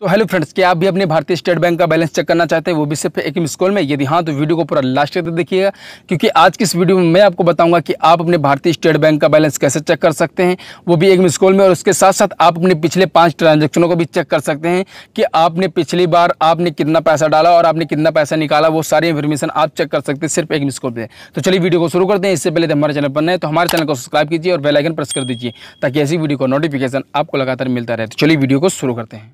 तो hello friends क्या आप भी अपने भारतीय स्टेट बैंक का बैलेंस चेक करना चाहते हैं वो भी सिर्फ एक मिस कॉल में यदि हाँ तो वीडियो को पूरा लास्ट तक देखिएगा क्योंकि आज की इस वीडियो में मैं आपको बताऊंगा कि आप अपने भारतीय स्टेट बैंक का बैलेंस कैसे चेक कर सकते हैं वो भी एक मिस कॉल में और उसके साथ साथ आप अपने पिछले पाँच ट्रांजेक्शनों को भी चेक कर सकते हैं कि आपने पिछली बार आपने कितना पैसा डाला और आपने कितना पैसा निकाला वो सारी इन्फॉर्मेशन आप चेक कर सकते हैं सिर्फ एक मिस कॉल पर तो चलिए वीडियो को शुरू करते हैं इससे पहले हमारे चैनल पर नए तो हमारे चैनल को सब्सक्राइब कीजिए और बेलाइकन प्रेस कर दीजिए ताकि ऐसी वीडियो का नोटिफिकेशन आपको लगातार मिलता रहे तो चलिए वीडियो को शुरू करते हैं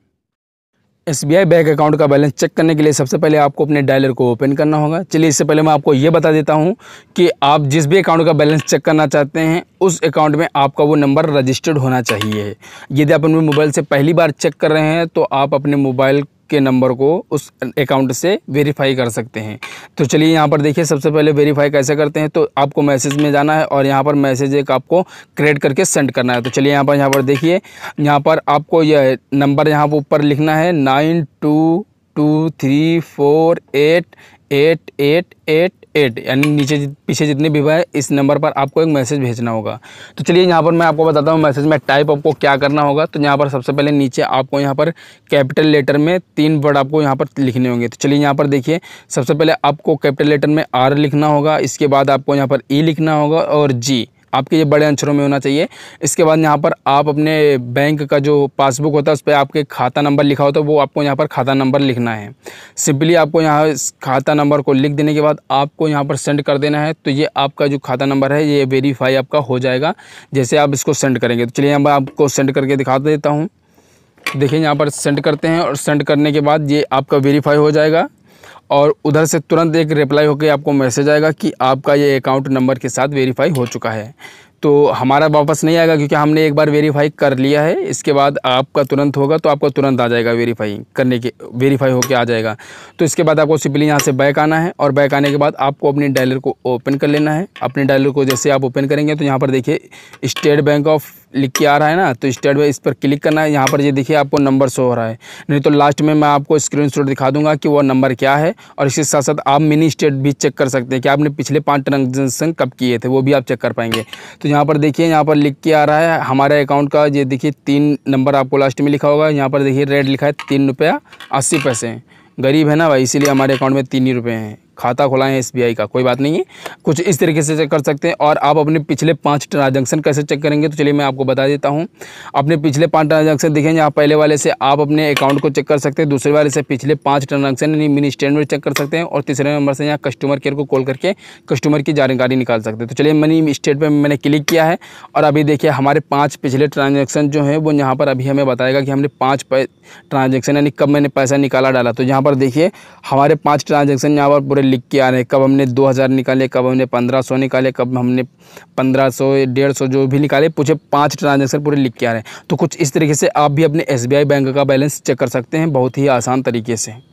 एस बैंक अकाउंट का बैलेंस चेक करने के लिए सबसे पहले आपको अपने डायलर को ओपन करना होगा चलिए इससे पहले मैं आपको ये बता देता हूँ कि आप जिस भी अकाउंट का बैलेंस चेक करना चाहते हैं उस अकाउंट में आपका वो नंबर रजिस्टर्ड होना चाहिए यदि आप अपने मोबाइल से पहली बार चेक कर रहे हैं तो आप अपने मोबाइल के नंबर को उस अकाउंट से वेरीफाई कर सकते हैं तो चलिए यहाँ पर देखिए सबसे पहले वेरीफाई कैसे करते हैं तो आपको मैसेज में जाना है और यहाँ पर मैसेज एक आपको क्रिएट करके सेंड करना है तो चलिए यहाँ पर यहाँ पर देखिए यहाँ पर आपको यह नंबर यहाँ पर ऊपर लिखना है nine two two three four eight eight eight eight eight यानी नीचे पीछे जितने भी है इस नंबर पर आपको एक मैसेज भेजना होगा तो चलिए यहाँ पर मैं आपको बताता हूँ मैसेज में टाइप आपको क्या करना होगा तो यहाँ पर सबसे पहले नीचे आपको यहाँ पर कैपिटल लेटर में तीन वर्ड आपको यहाँ पर लिखने होंगे तो चलिए यहाँ पर देखिए सबसे पहले आपको कैपिटल लेटर में आर लिखना होगा इसके बाद आपको यहाँ पर ई e लिखना होगा और जी आपके ये बड़े अक्षरों में होना चाहिए इसके बाद यहाँ पर आप अपने बैंक का जो पासबुक होता है उस पर आपके खाता नंबर लिखा होता है वो आपको यहाँ पर खाता नंबर लिखना है सिंपली आपको यहाँ खाता नंबर को लिख देने के बाद आपको यहाँ पर सेंड कर देना है तो ये आपका जो खाता नंबर है ये वेरीफाई आपका हो जाएगा जैसे आप इसको सेंड करेंगे तो चलिए मैं आपको सेंड करके दिखा देता हूँ देखिए यहाँ पर सेंड करते हैं और सेंड करने के बाद ये आपका वेरीफाई हो जाएगा और उधर से तुरंत एक रिप्लाई होकर आपको मैसेज आएगा कि आपका ये अकाउंट नंबर के साथ वेरीफाई हो चुका है तो हमारा वापस नहीं आएगा क्योंकि हमने एक बार वेरीफाई कर लिया है इसके बाद आपका तुरंत होगा तो आपका तुरंत आ जाएगा वेरीफाई करने के वेरीफाई होकर आ जाएगा तो इसके बाद आपको सिंपली यहाँ से बैक आना है और बैक आने के बाद आपको अपने डायलर को ओपन कर लेना है अपने डायलर को जैसे आप ओपन करेंगे तो यहाँ पर देखिए स्टेट बैंक ऑफ लिख के आ रहा है ना तो स्टेट इस पर क्लिक करना है यहाँ पर ये देखिए आपको नंबर शो हो रहा है नहीं तो लास्ट में मैं आपको स्क्रीनशॉट दिखा दूंगा कि वो नंबर क्या है और इसके साथ साथ आप मिनी स्टेट भी चेक कर सकते हैं कि आपने पिछले पाँच ट्रांजेक्शन कब किए थे वो भी आप चेक कर पाएंगे तो यहाँ पर देखिए यहाँ पर लिख के आ रहा है हमारे अकाउंट का ये देखिए तीन नंबर आपको लास्ट में लिखा होगा यहाँ पर देखिए रेड लिखा है तीन अस्सी पैसे गरीब है ना भाई इसीलिए हमारे अकाउंट में तीन ही रुपये हैं खाता खुलाएं एस का कोई बात नहीं है कुछ इस तरीके से चेक कर सकते हैं और आप अपने पिछले पाँच ट्रांजेक्शन कैसे चेक करेंगे तो चलिए मैं आपको बता देता हूँ अपने पिछले पाँच ट्रांजेक्शन देखें यहाँ पहले वाले से आप अपने अकाउंट को चेक कर सकते हैं दूसरे वाले से पिछले पाँच ट्रांजेक्शन यानी मिनी स्टेटमेंट चेक कर सकते हैं और तीसरे नंबर से यहाँ कस्टमर केयर को कॉल करके कस्टमर की जानकारी निकाल सकते हैं तो चलिए मनी स्टेटमेंट मैंने क्लिक किया है और अभी देखिए हमारे पाँच पिछले ट्रांजेक्शन जो है वो यहाँ पर अभी हमें बताएगा कि हमने पाँच ट्रांजेक्शन यानी कब मैंने पैसा निकाला डाला तो यहाँ पर देखिए हमारे पाँच ट्रांजेक्शन यहाँ पर पूरे लिख के आ रहे हैं कब हमने 2000 निकाले कब हमने 1500 निकाले कब हमने 1500 सौ जो भी निकाले पूछे पाँच ट्रांजेक्शन पूरे लिख के आ रहे हैं तो कुछ इस तरीके से आप भी अपने एस बैंक का बैलेंस चेक कर सकते हैं बहुत ही आसान तरीके से